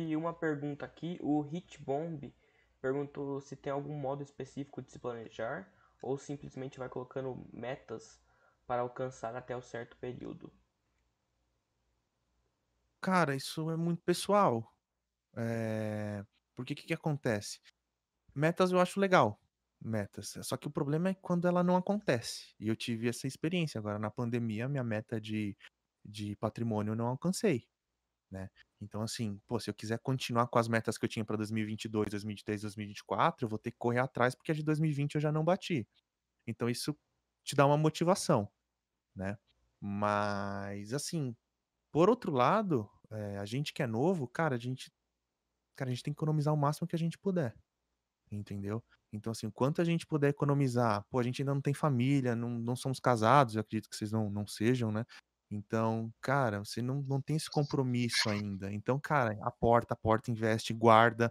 E uma pergunta aqui, o Hitbomb perguntou se tem algum modo específico de se planejar ou simplesmente vai colocando metas para alcançar até o certo período. Cara, isso é muito pessoal. É... Porque o que, que acontece? Metas eu acho legal, metas. Só que o problema é quando ela não acontece. E eu tive essa experiência agora na pandemia, minha meta de, de patrimônio eu não alcancei né? Então, assim, pô, se eu quiser continuar com as metas que eu tinha para 2022, 2023, 2024, eu vou ter que correr atrás porque a de 2020 eu já não bati. Então, isso te dá uma motivação, né? Mas, assim, por outro lado, é, a gente que é novo, cara, a gente, cara, a gente tem que economizar o máximo que a gente puder, entendeu? Então, assim, quanto a gente puder economizar, pô, a gente ainda não tem família, não, não somos casados, eu acredito que vocês não, não sejam, né? Então, cara, você não, não tem esse compromisso ainda. Então, cara, aporta, aporta, investe, guarda,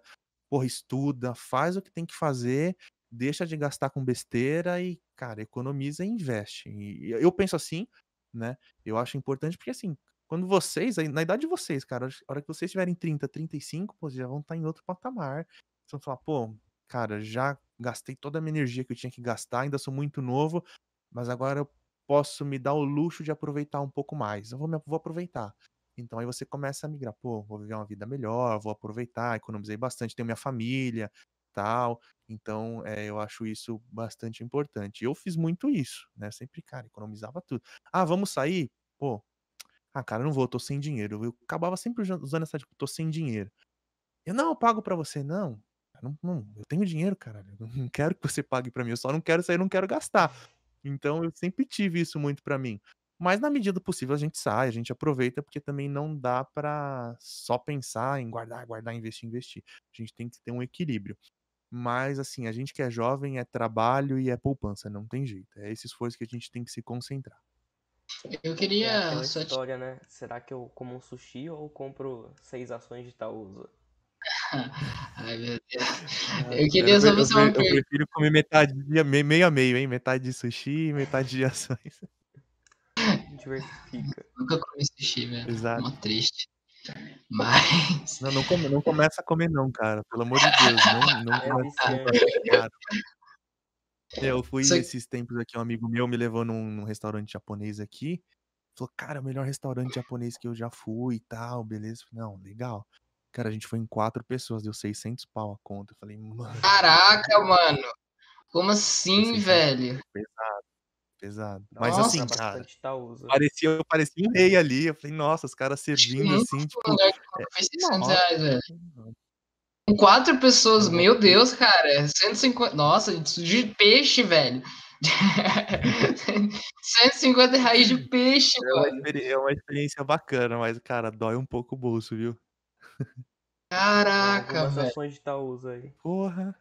porra, estuda, faz o que tem que fazer, deixa de gastar com besteira e, cara, economiza e investe. E eu penso assim, né? Eu acho importante porque, assim, quando vocês, na idade de vocês, cara, a hora que vocês tiverem 30, 35, pô, já vão estar tá em outro patamar. Vocês vão falar, pô, cara, já gastei toda a minha energia que eu tinha que gastar, ainda sou muito novo, mas agora eu posso me dar o luxo de aproveitar um pouco mais. Eu vou, vou aproveitar. Então aí você começa a migrar, pô, vou viver uma vida melhor, vou aproveitar, economizei bastante, tenho minha família, tal. Então, é, eu acho isso bastante importante. Eu fiz muito isso, né? Sempre, cara, economizava tudo. Ah, vamos sair? Pô, ah, cara, não vou, tô sem dinheiro. Eu acabava sempre usando essa, tipo, tô sem dinheiro. Eu não, eu pago para você, não. Eu, não, não, eu tenho dinheiro, cara. Eu não quero que você pague para mim, eu só não quero sair, não quero gastar. Então eu sempre tive isso muito para mim. Mas na medida do possível a gente sai, a gente aproveita, porque também não dá para só pensar em guardar, guardar, investir, investir. A gente tem que ter um equilíbrio. Mas assim, a gente que é jovem é trabalho e é poupança, não tem jeito. É esse esforço que a gente tem que se concentrar. Eu é queria. É história, né? Será que eu como um sushi ou compro seis ações de Tausa? Ai, meu Deus. Eu queria só fazer uma pergunta. Eu prefiro comer metade, meio a meio, hein? Metade de sushi e metade de ações. Diversifica. Nunca comi sushi, velho. Exato. Uma triste. Mas. Não, não, come, não começa a comer, não, cara. Pelo amor de Deus. Não, não é começa a comer, Eu fui Sei... esses tempos aqui, um amigo meu me levou num, num restaurante japonês aqui. Falou, cara, o melhor restaurante japonês que eu já fui e tal, beleza? não, legal. Cara, a gente foi em quatro pessoas, deu 600 pau a conta. Eu falei, mano. Caraca, mano. Como assim, velho? Pesado, pesado. Nossa, assim, Mas assim, cara, parecia, parecia um rei ali. Eu falei, nossa, os caras servindo assim, tipo. É, é reais, velho. Com quatro pessoas, meu Deus, cara. 150. Nossa, de peixe, velho. 150 reais de peixe, é uma, é uma experiência bacana, mas, cara, dói um pouco o bolso, viu? Caraca, velho. ações de Itaúsa aí. Porra.